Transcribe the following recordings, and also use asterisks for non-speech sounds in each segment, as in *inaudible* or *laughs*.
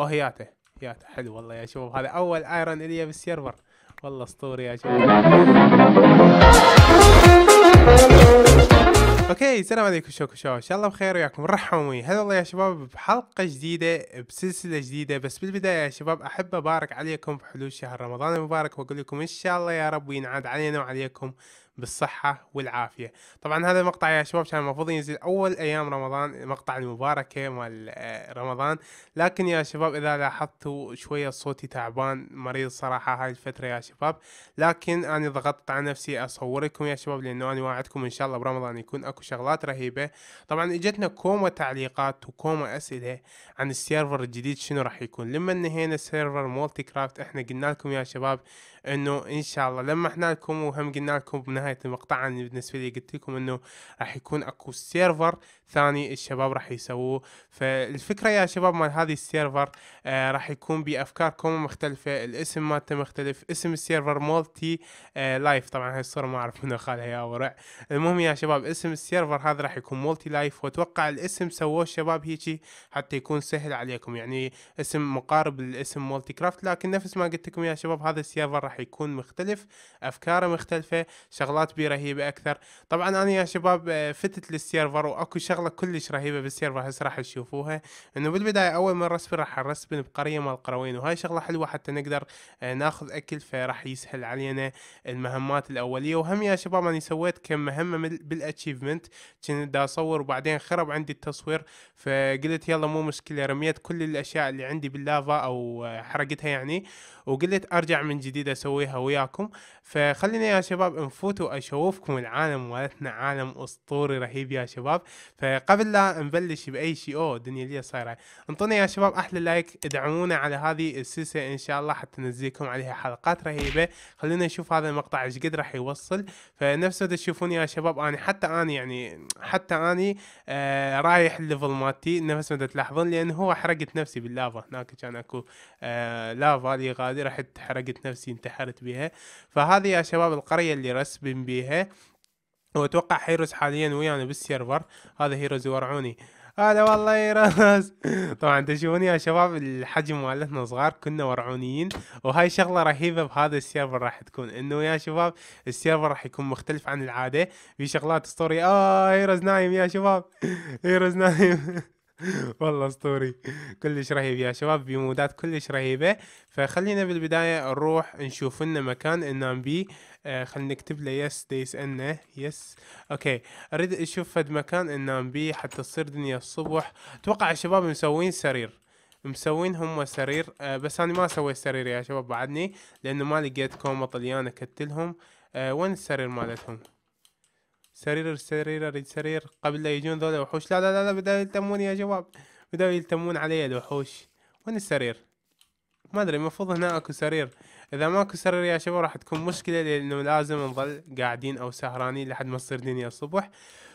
اوه هياته هياته حلو والله يا شباب هذا اول ايرون الي بالسيرفر والله اسطوري يا شباب اوكي السلام عليكم شوكو شو ان شاء الله بخير وياكم رحموا هلا والله يا شباب بحلقه جديده بسلسله جديده بس بالبدايه يا شباب احب ابارك عليكم بحلول شهر رمضان المبارك واقول لكم ان شاء الله يا رب وينعاد علينا وعليكم بالصحة والعافية طبعا هذا المقطع يا شباب كان المفروض ينزل أول أيام رمضان مقطع المباركة مال آه، رمضان لكن يا شباب إذا لاحظتوا شوية صوتي تعبان مريض صراحة هاي الفترة يا شباب لكن أنا ضغطت على نفسي أصور لكم يا شباب لأنه أنا واعدكم إن شاء الله برمضان يكون أكو شغلات رهيبة طبعا إجتنا كوما تعليقات وكوما أسئلة عن السيرفر الجديد شنو راح يكون لما انهينا سيرفر مولتي كرافت احنا قلنا لكم يا شباب انه ان شاء الله لما احنا لكم وهم قلنا لكم بنهاية نهاية المقطع أنا بالنسبة لي قلت لكم إنه راح يكون أكو سيرفر ثاني الشباب راح يسووه فالفكرة يا شباب مال هذه السيرفر آه راح يكون بأفكار كوم مختلفة الاسم مالته مختلف اسم السيرفر مولتي آه لايف طبعا هاي الصورة ما أعرف منو خالها يا ورع المهم يا شباب اسم السيرفر هذا راح يكون مولتي لايف وأتوقع الاسم سووه الشباب هيجي حتى يكون سهل عليكم يعني اسم مقارب للاسم مولتي كرافت لكن نفس ما قلت لكم يا شباب هذا السيرفر راح يكون مختلف أفكاره مختلفة شغلات راتبي رهيبه اكثر طبعا انا يا شباب آه، فتت للسيرفر واكو شغله كلش رهيبه بالسيرفر هسه راح تشوفوها انه بالبدايه اول ما نرسبن راح نرسبن بقريه مال قروين وهاي شغله حلوه حتى نقدر آه، ناخذ اكل فراح يسهل علينا المهمات الاوليه وهم يا شباب انا سويت كم مهمه بالاتشيفمنت كنت دا اصور وبعدين خرب عندي التصوير فقلت يلا مو مشكله رميت كل الاشياء اللي عندي باللافا او آه، حرقتها يعني وقلت ارجع من جديد اسويها وياكم فخلينا يا شباب نفوت اشوفكم العالم مالتنا عالم اسطوري رهيب يا شباب فقبل لا نبلش باي شيء اوه الدنيا اللي صايره انطوني يا شباب احلى لايك ادعمونا على هذه السلسله ان شاء الله حتى ننزلكم عليها حلقات رهيبه خلونا نشوف هذا المقطع ايش قد راح يوصل فنفس ما تشوفوني يا شباب انا حتى انا يعني حتى انا آه رايح الليفل مالتي نفس ما تلاحظون لان هو حرقت نفسي باللافا هناك كان اكو آه لافا لي غادي رحت حرقت نفسي انتحرت بها فهذه يا شباب القريه اللي رسبي مطالبين بيها واتوقع هيروز حاليا ويانا بالسيرفر هذا هيروز يورعوني هلا والله هيروز *laughs* طبعا تشوفون يا شباب الحجم مالتنا صغار كنا ورعونيين وهاي شغله رهيبه بهذا السيرفر راح تكون انه يا شباب السيرفر راح يكون مختلف عن العاده في شغلات اسطوريه اه هيروز نايم يا شباب هيروز *laughs* نايم *laughs* *laughs* والله اسطوري كلش رهيب يا شباب بمودات كلش رهيبه فخلينا بالبدايه نروح نشوف لنا مكان ننام بيه آه، خلينا نكتب له يس ديس ان يس اوكي اريد اشوف فد مكان ننام بيه حتى تصير دنيا الصبح اتوقع الشباب مسوين سرير مسوين هم سرير آه بس انا ما سويت سرير يا شباب بعدني لانه ما لقيت كومه طليانه كتلهم آه وين السرير مالتهم سرير سرير سرير قبل لا يجون ذولا وحوش لا لا لا, لا بدأوا يلتمون يا شباب بدأوا يلتمون علي الوحوش وين السرير ما ادري المفروض هنا اكو سرير اذا ماكو سرير يا شباب راح تكون مشكله لانه لازم نظل قاعدين او سهرانين لحد ما تصير دنيا الصبح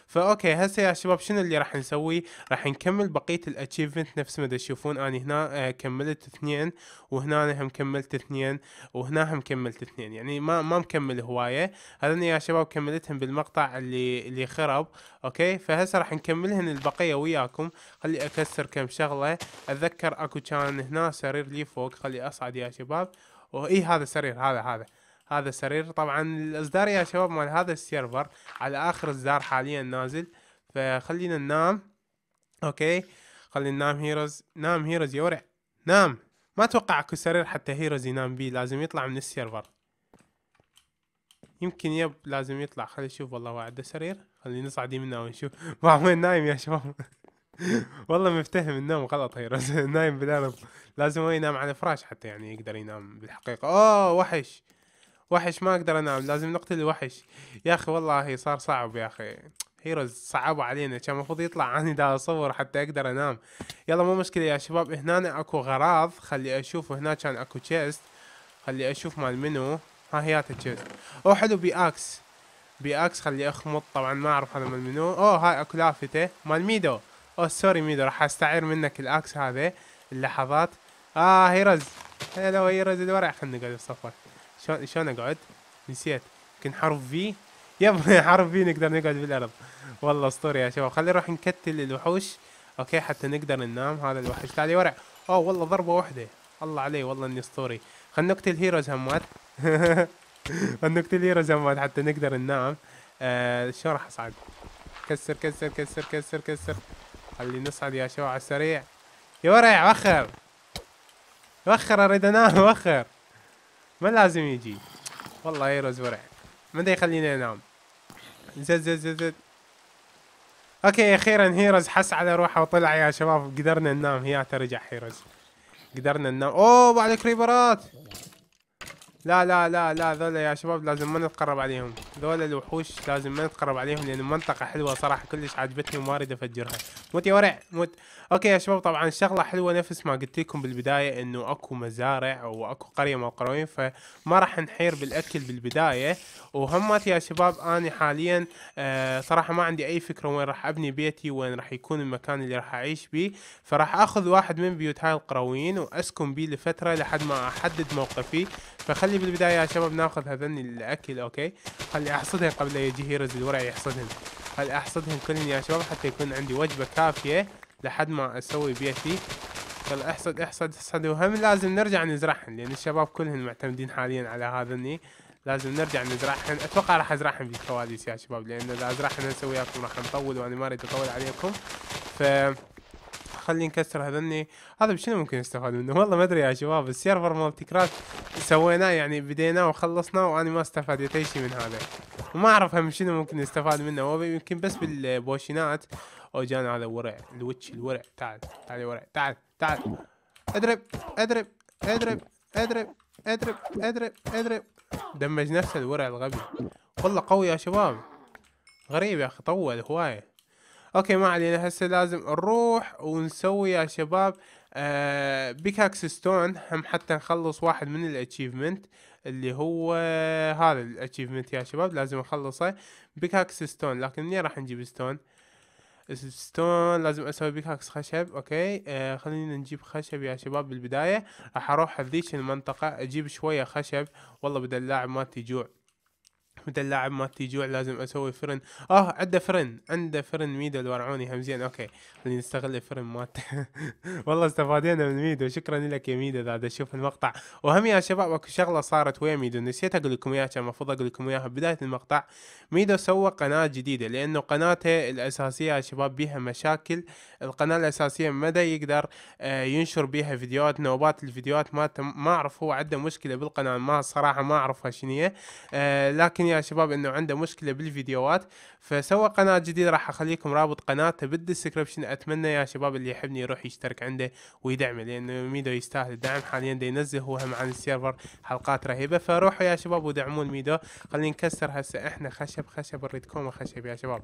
فاوكي هسه يا شباب شنو اللي راح نسوي راح نكمل بقيه الاتشيفمنت نفس ما تشوفون انا هنا آه، كملت اثنين وهنا انا هم كملت اثنين وهنا هم كملت اثنين يعني ما ما مكمل هوايه هذول يا شباب كملتهم بالمقطع اللي اللي خرب اوكي فهسه راح نكملهن البقيه وياكم خلي اكسر كم شغله اتذكر اكو كان هنا سرير لي فوق خلي اصعد يا شباب وإيه هذا سرير هذا هذا هذا سرير طبعا الاصدار يا شباب مال هذا السيرفر على اخر اصدار حاليا نازل فخلينا ننام اوكي خلينا ننام هيروز نام هيروز يا ورع نام ما اتوقع اكو سرير حتى هيروز ينام بيه لازم يطلع من السيرفر يمكن يب لازم يطلع خلينا نشوف والله هو عنده سرير خلينا نصعد منه ونشوف وين *laughs* نايم يا شباب *laughs* والله مفتهم النوم غلط هيروز *laughs* نايم بالارض لازم هو ينام على فراش حتى يعني يقدر ينام بالحقيقه اوه وحش وحش ما اقدر انام لازم نقتل الوحش يا اخي والله صار صعب يا اخي هيروز صعبوا علينا كان المفروض يطلع عني دا اصور حتى اقدر انام يلا مو مشكله يا شباب هنا اكو غراض خلي اشوف هنا كان اكو تشيست خلي اشوف مال منو ها هي التشيست او حلو بي اكس بي اكس خلي اخمط طبعا ما اعرف هذا مال منو او هاي اكو لافته مال ميدو اوه oh, سوري ميدو راح استعير منك الاكس هذا اللحظات اه هيرز هلا هو اللي الورع خلنا نقعد بالصفر شلون شلون اقعد؟ نسيت يمكن حرف في يب *laughs* حرف في نقدر نقعد بالارض والله اسطوري يا شباب خلينا نروح نكتل الوحوش اوكي حتى نقدر ننام هذا الوحش تعالي ورع اوه والله ضربه واحده الله عليه والله اني اسطوري خلنا نقتل هيروز همات *laughs* خلنا نقتل هيروز همات حتى نقدر ننام آه شلون راح اصعد كسر كسر كسر كسر كسر خلي نصعد يا شو على السريع يا ورع وخر وخر اريد انام وخر ما لازم يجي والله يروز ورع ما دا يخليني انام زد زد زد زد اوكي اخيرا هيروز حس على روحه وطلع يا شباب قدرنا ننام هي ترجع هيروز قدرنا ننام اوه بعد كريبرات لا لا لا لا ذولا يا شباب لازم ما نتقرب عليهم ذولا الوحوش لازم ما نتقرب عليهم لان المنطقة حلوة صراحة كلش عجبتني وما اريد افجرها موت يا ورع موت اوكي يا شباب طبعا شغلة حلوة نفس ما قلت لكم بالبداية انه اكو مزارع واكو قرية مال مقروين فما راح نحير بالاكل بالبداية وهمت يا شباب انا حاليا آه صراحة ما عندي اي فكرة وين راح ابني بيتي وين راح يكون المكان اللي راح اعيش بيه فراح اخذ واحد من بيوت هاي القرويين واسكن بيه لفترة لحد ما احدد موقفي فخلي بالبداية يا شباب ناخذ هذني الأكل أوكي خلي أحصدهم قبل يجي هيروز الورع يحصدهم خلي أحصدهم كلهم يا شباب حتى يكون عندي وجبة كافية لحد ما أسوي بيتي يلا احصد احصد احصد وهم لازم نرجع نزرعهن لأن الشباب كلهم معتمدين حاليا على هذني لازم نرجع نزرعهن أتوقع راح أزرعهن بالكواليس يا شباب لأن إذا أزرعهم هسه وياكم راح نطول وأنا ما أريد أطول عليكم ف خليني نكسر هذني هذا بشنو ممكن يستفاد منه والله ما ادري يا شباب السيرفر مالتي كراك سويناه يعني بديناه وخلصناه وانا ما استفدت اي شيء من هذا وما اعرف هم شنو ممكن نستفاد منه هو يمكن بس بالبوشينات او جانا هذا ورع الوتش الورع تعال تعال يا ورع تعال تعال اضرب اضرب اضرب اضرب اضرب اضرب اضرب دمج نفسه الورع الغبي والله قوي يا شباب غريب يا اخي طول هوايه اوكي ما علينا هسه لازم نروح ونسوي يا شباب آه بيكاكس ستون هم حتى نخلص واحد من الاتشيفمنت اللي هو هذا الاتشيفمنت يا شباب لازم نخلصه بيكاكس ستون لكن منين راح نجيب ستون ستون لازم اسوي بيكاكس خشب اوكي آه خلينا نجيب خشب يا شباب بالبدايه راح اروح هذيك المنطقه اجيب شويه خشب والله بدل اللاعب ما تجوع متى اللاعب ما تيجوع لازم اسوي فرن اه عنده فرن عنده فرن ميدو الورعوني هم زين اوكي خلينا نستغل الفرن مات *laughs* والله استفادينا من ميدو شكرا لك يا ميدو اذا اشوف المقطع وهم يا شباب اكو شغله صارت ويا ميدو نسيت اقول لكم اياها كان المفروض اقول لكم اياها بدايه المقطع ميدو سوى قناه جديده لانه قناته الاساسيه يا شباب بيها مشاكل القناه الاساسيه مدى يقدر آه، ينشر بيها فيديوهات نوبات الفيديوهات ما ما اعرف هو عنده مشكله بالقناه ما صراحه ما اعرفها شنو هي آه، لكن يا شباب انه عنده مشكله بالفيديوهات فسوى قناه جديده راح اخليكم رابط قناته بالدسكربشن اتمنى يا شباب اللي يحبني يروح يشترك عنده ويدعمه لانه ميدو يستاهل الدعم حاليا دا ينزل هو هم عن السيرفر حلقات رهيبه فروحوا يا شباب ودعموا ميدو خلينا نكسر هسه احنا خشب خشب نريد كومه خشب يا شباب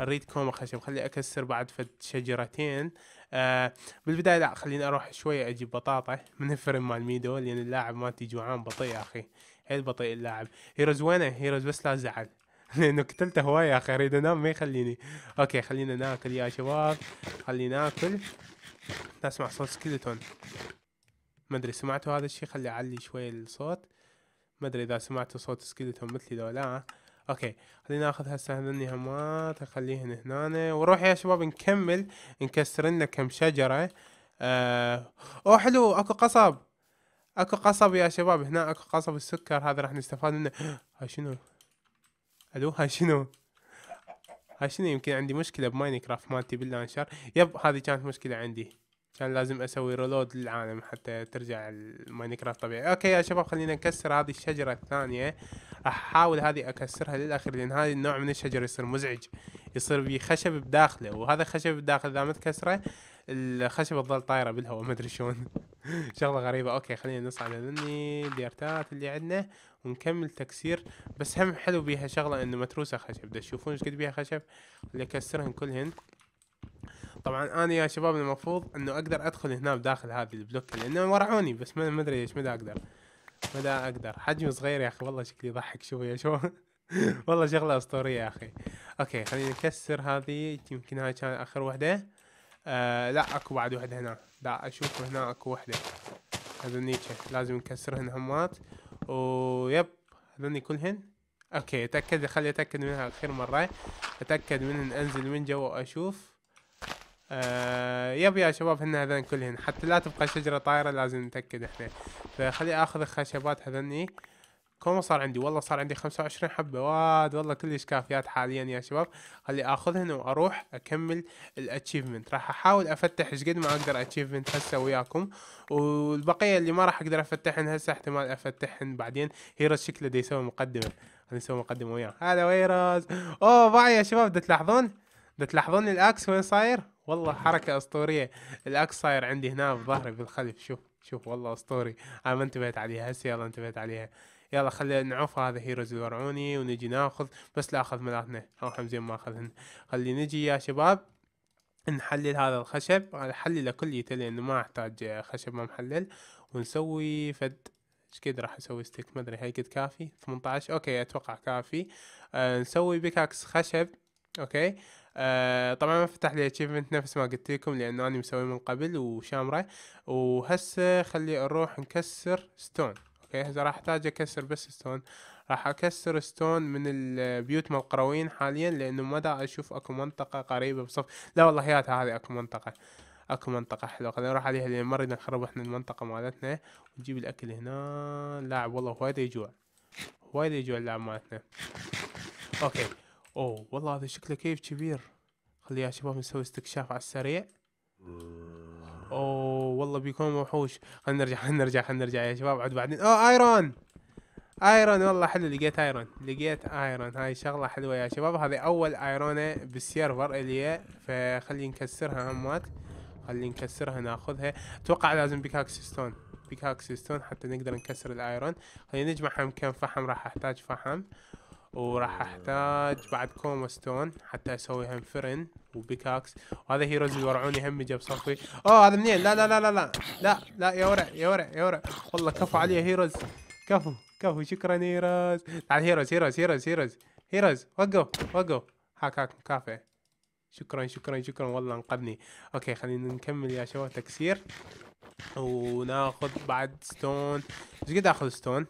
نريد كومه خشب خلي اكسر بعد فد شجرتين آه بالبدايه لا خليني اروح شويه اجيب بطاطا من الفرن مال ميدو لان اللاعب مالتي جوعان بطيء اخي حيل بطيء اللاعب هيروز وينه هيروز بس لا تزعل *laughs* لانه قتلته هواي يا اخي اريد انام ما يخليني اوكي خلينا ناكل يا شباب خلينا ناكل نسمع صوت سكيلتون ما ادري سمعتوا هذا الشيء خلي اعلي شوي الصوت ما ادري اذا سمعتوا صوت سكيلتون مثلي لو لا اوكي خلينا ناخذ هسه هذني همات اخليهن هنا ونروح يا شباب نكمل نكسر لنا كم شجره آه. اوه حلو اكو قصب اكو قصب يا شباب هنا اكو قصب السكر هذا راح نستفاد منه *gasps* هاي شنو الو هاي شنو هاي شنو يمكن عندي مشكله بماينكرافت مالتي باللانشر يب هذه كانت مشكله عندي كان لازم اسوي ريلود للعالم حتى ترجع الماينكرافت طبيعي اوكي يا شباب خلينا نكسر هذه الشجره الثانيه احاول هذه اكسرها للاخير لان هذا النوع من الشجر يصير مزعج يصير بي خشب بداخله وهذا خشب بداخله اذا ما تكسره الخشبه تظل طايره بالهواء ما ادري شلون *laughs* شغله غريبه اوكي خلينا نصعد مني الديرتات اللي عندنا ونكمل تكسير بس هم حلو بيها شغله انه متروسه خشب دا تشوفون ايش قد بيها خشب اللي اكسرهن كلهن طبعا انا يا شباب المفروض انه اقدر ادخل هنا بداخل هذه البلوك لانه ورعوني بس ما ادري ايش مدى اقدر مدى اقدر حجمي صغير يا اخي والله شكلي يضحك شوف يا شباب *laughs* والله شغله اسطوريه يا اخي اوكي خلينا نكسر هذه يمكن هاي كان اخر وحده آه لا اكو بعد وحده هنا لا اشوف هنا اكو وحده هذني لازم نكسرهن همات ويب هذني كلهن اوكي اتاكد خلي اتاكد منها اخر مره اتاكد منهن انزل من جوا واشوف آه يب يا شباب هن هذن كلهن حتى لا تبقى شجره طايره لازم نتاكد احنا فخلي اخذ الخشبات هذني كوما صار عندي والله صار عندي 25 حبة واد والله كلش كافيات حاليا يا شباب خلي اخذهن واروح اكمل الاتشيفمنت راح احاول افتح ايش قد ما اقدر اتشيفمنت هسه وياكم والبقية اللي ما راح اقدر افتحهن هسه احتمال افتحهن بعدين هيرس شكله دي يسوي مقدمة خلينا نسوي مقدمة وياه هلا ويرس اوه باي يا شباب دا تلاحظون دا تلاحظون الاكس وين صاير والله حركة اسطورية الاكس صاير عندي هنا بظهري بالخلف شوف شوف والله اسطوري انا ما انتبهت عليها هسه يلا انتبهت عليها يلا خلينا نعوف هذا هيروز الورعوني ونجي ناخذ بس لا اخذ ملاكنا او حمزين ما اخذهن خلي نجي يا شباب نحلل هذا الخشب انا احلله كليته لانه ما احتاج خشب ما محلل ونسوي فد ايش قد راح اسوي ستيك ما ادري هاي قد كافي 18 اوكي اتوقع كافي آه نسوي بيكاكس خشب اوكي آه طبعا ما فتح لي اتشيفمنت نفس ما قلت لكم لانه انا مسوي من قبل وشامره وهسه خلي نروح نكسر ستون اوكي اذا راح احتاج اكسر بس ستون راح اكسر ستون من البيوت مال القرويين حاليا لانه ما دا اشوف اكو منطقه قريبه بصف لا والله ياتها هذه اكو منطقه اكو منطقة حلوة خلينا نروح عليها لان ما نريد نخرب احنا المنطقة مالتنا ونجيب الاكل هنا لاعب والله وايد يجوع وايد يجوع اللاعب مالتنا اوكي اوه والله هذا شكله كيف كبير خليها شباب نسوي استكشاف على السريع اوه والله بيكون وحوش خلينا نرجع خلينا نرجع خلينا نرجع يا شباب عد بعدين اوه ايرون ايرون والله حلو لقيت ايرون لقيت ايرون هاي شغله حلوه يا شباب هذه اول ايرونه بالسيرفر اللي فخلي نكسرها همات خلي نكسرها ناخذها اتوقع لازم بيكاكس ستون بيكاكس ستون حتى نقدر نكسر الايرون خلينا هم كم فحم راح احتاج فحم وراح احتاج بعد ستون حتى اسوي هم فرن وبيكاكس وهذا هيروز يورعوني همي جاب صفي اوه هذا منين لا لا لا لا لا لا لا يا ورع يا ورع يا ورع والله كفو علي يا هيروز كفو كفو شكرا هيروز تعال هيروز هيروز هيروز هيروز هيروز وقف وقف هاك هاك كافي شكرا شكرا شكرا والله انقذني اوكي خلينا نكمل يا شباب تكسير وناخذ بعد ستون ايش قد اخذ ستون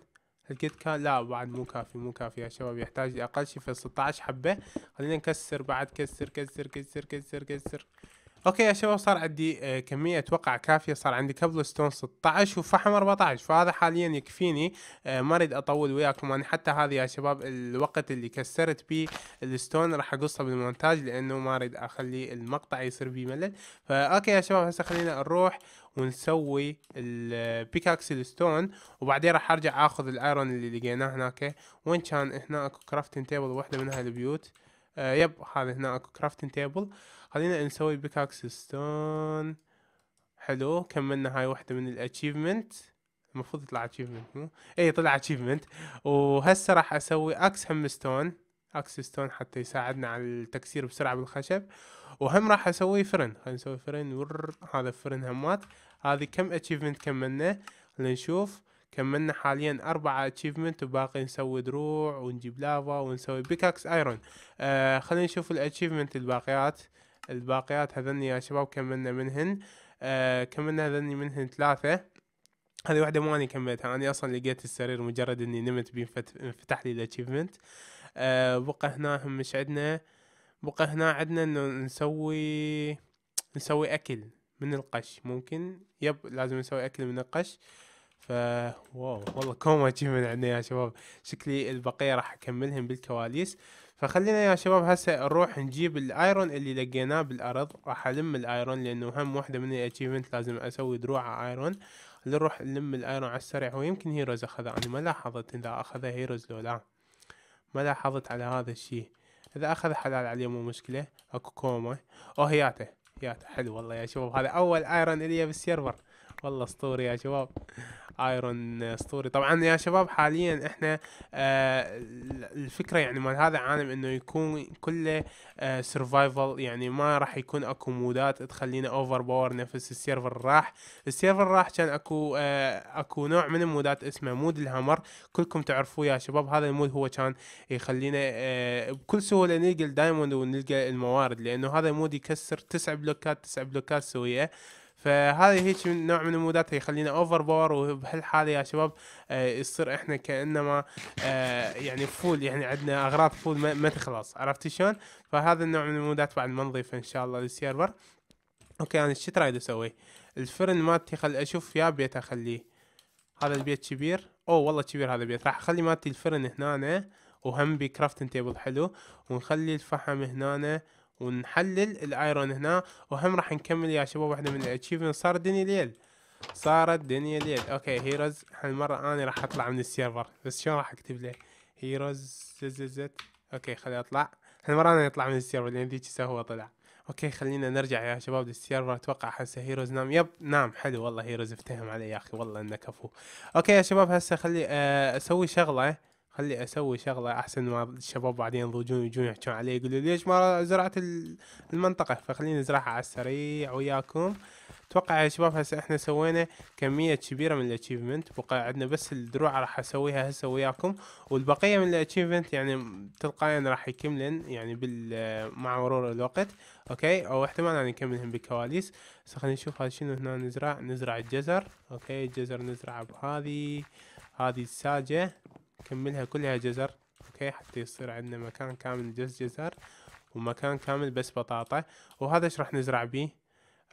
الكيت كان لا بعد مو كافي مو كافي يا شباب يحتاج اقل شيء في 16 حبه خلينا نكسر بعد كسر كسر كسر كسر كسر, كسر. اوكي يا شباب صار عندي آه، كميه اتوقع كافيه صار عندي كبل ستون 16 وفحم 14 فهذا حاليا يكفيني آه، ما اريد اطول وياكم انا حتى هذا يا شباب الوقت اللي كسرت بيه الستون راح اقصه بالمونتاج لانه ما اريد اخلي المقطع يصير بيه ملل فاوكي يا شباب هسه خلينا نروح ونسوي البيكاكس آه، الستون وبعدين راح ارجع اخذ الايرون اللي لقيناه هناك وين كان هناك اكو كرافتنج تيبل وحده من هالبيوت البيوت آه، يب هذا هنا اكو كرافتن تيبل خلينا نسوي بيكاكس ستون حلو كملنا هاي واحدة من الاتشيفمنت المفروض يطلع اتشيفمنت مو اي طلع اتشيفمنت وهسه راح اسوي اكس هم ستون اكس ستون حتى يساعدنا على التكسير بسرعة بالخشب وهم راح اسوي فرن خلينا نسوي فرن ور هذا فرن همات هذه كم اتشيفمنت كملنا خلينا نشوف كملنا حاليا أربعة اتشيفمنت وباقي نسوي دروع ونجيب لافا ونسوي بيكاكس ايرون آه خلينا نشوف الاتشيفمنت الباقيات الباقيات هذني يا شباب كملنا منهن آه كملنا هذني منهن ثلاثة هذه واحدة مو أنا كملتها أنا أصلا لقيت السرير مجرد إني نمت بيه فتح لي الاتشيفمنت آه بقى هنا هم مش عندنا بقى هنا عندنا إنه نسوي نسوي أكل من القش ممكن يب لازم نسوي أكل من القش آه ف واو والله كوم اتشيفمنت عندنا يا شباب شكلي البقيه راح اكملهم بالكواليس فخلينا يا شباب هسه نروح نجيب الايرون اللي لقيناه بالارض راح الم الايرون لانه هم واحده من الاتشيفمنت لازم اسوي دروع ايرون نروح نلم الايرون على السريع ويمكن هيروز اخذها انا ما لاحظت اذا اخذها هيروز لو لا ما لاحظت على هذا الشيء اذا اخذ حلال عليه مو مشكله اكو كوما او هياته هياته حلو والله يا شباب هذا اول ايرون الي بالسيرفر والله اسطوري يا شباب ايرون ستوري طبعا يا شباب حاليا احنا آه الفكره يعني مال هذا العالم انه يكون كله آه سرفايفل يعني ما راح يكون اكو مودات تخلينا اوفر باور نفس السيرفر راح السيرفر راح كان اكو آه اكو نوع من المودات اسمه مود الهمر كلكم تعرفوه يا شباب هذا المود هو كان يخلينا آه بكل سهوله نلقى الدايموند ونلقى الموارد لانه هذا المود يكسر تسع بلوكات تسع بلوكات سويه فهذه هيك نوع من المودات يخلينا اوفر باور وبهالحاله يا شباب آه، يصير احنا كانما آه، يعني فول يعني عندنا اغراض فول ما تخلص عرفت شلون؟ فهذا النوع من المودات بعد ما نضيفه ان شاء الله للسيرفر اوكي انا شو ترايد اسوي؟ الفرن مالتي خل اشوف يا بيت اخليه هذا البيت كبير او والله كبير هذا البيت راح اخلي مالتي الفرن هنا وهم بكرافتن تيبل حلو ونخلي الفحم هنا ونحلل الايرون هنا وهم راح نكمل يا شباب واحدة من الاتشيفمنت صار الدنيا ليل صارت دنيا ليل اوكي هيروز هالمرة انا راح اطلع من السيرفر بس شلون راح اكتب له هيروز زززت اوكي خلي اطلع هالمرة انا اطلع من السيرفر لان ذيك هو طلع اوكي خلينا نرجع يا شباب للسيرفر اتوقع هسه هيروز نام يب نام حلو والله هيروز افتهم علي يا اخي والله انه كفو اوكي يا شباب هسه خلي آه، اسوي شغله خلي اسوي شغله احسن ما الشباب بعدين يضوجون يجون يحكون علي يقولوا ليش ما زرعت المنطقه فخليني ازرعها على السريع وياكم اتوقع يا شباب هسه احنا سوينا كميه كبيره من الاتشيفمنت بقى عندنا بس الدروع راح اسويها هسه وياكم والبقيه من الاتشيفمنت يعني تلقائيا راح يكملن يعني بال مع مرور الوقت اوكي او احتمال يعني نكملهم بالكواليس هسه خلينا نشوف هذا شنو هنا نزرع نزرع الجزر اوكي الجزر نزرعه بهذه هذه الساجه نكملها كلها جزر اوكي حتى يصير عندنا مكان كامل بس جزر ومكان كامل بس بطاطا وهذا ايش راح نزرع بيه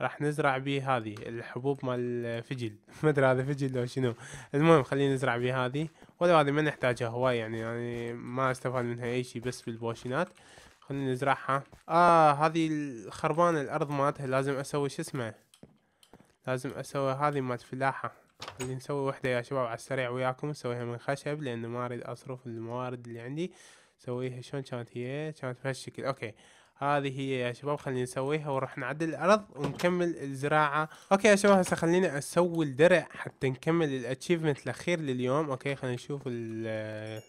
راح نزرع بيه هذه الحبوب مال الفجل *laughs* ما ادري هذا فجل لو شنو المهم خلينا نزرع بيه هذه ولو هذه ما نحتاجها هواي يعني يعني ما استفاد منها اي شيء بس بالبوشينات خلينا نزرعها اه هذه الخربانة الارض مالتها لازم اسوي شو اسمه لازم اسوي هذه مال فلاحة اللي نسوي وحدة يا شباب على السريع وياكم نسويها من خشب لأنه ما أريد أصرف الموارد اللي عندي سويها شلون كانت هي كانت بهالشكل أوكي هذه هي يا شباب خلينا نسويها وراح نعدل الارض ونكمل الزراعه اوكي يا شباب هسه خليني اسوي الدرع حتى نكمل الاتشيفمنت الاخير لليوم اوكي خلينا نشوف ال آه،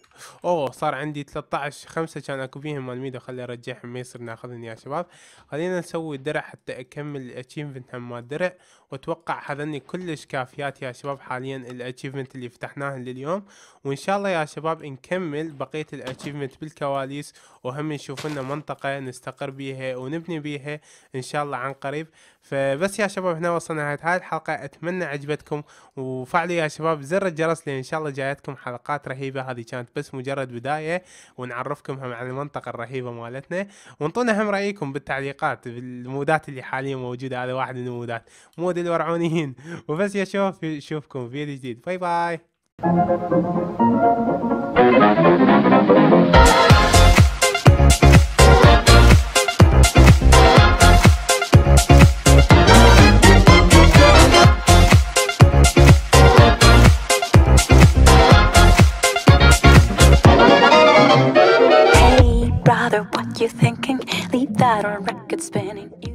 اوه صار عندي 13 5 كان اكو بيهم مال ميدو خلي ارجعهم ما يصير ناخذهم يا شباب خلينا نسوي الدرع حتى اكمل الاتشيفمنت مال الدرع واتوقع هذني كلش كافيات يا شباب حاليا الاتشيفمنت اللي فتحناه لليوم وان شاء الله يا شباب نكمل بقيه الاتشيفمنت بالكواليس وهم نشوف لنا منطقه نستقر نفتخر بها ونبني بها ان شاء الله عن قريب فبس يا شباب احنا وصلنا نهايه هاي الحلقه اتمنى عجبتكم وفعلوا يا شباب زر الجرس لان شاء الله جايتكم حلقات رهيبه هذه كانت بس مجرد بدايه ونعرفكم هم على المنطقه الرهيبه مالتنا وانطونا هم رايكم بالتعليقات بالمودات اللي حاليا موجوده هذا واحد من المودات مود الورعونيين *laughs* وبس يا شباب نشوفكم في فيديو جديد باي باي Thank you. a record spinning.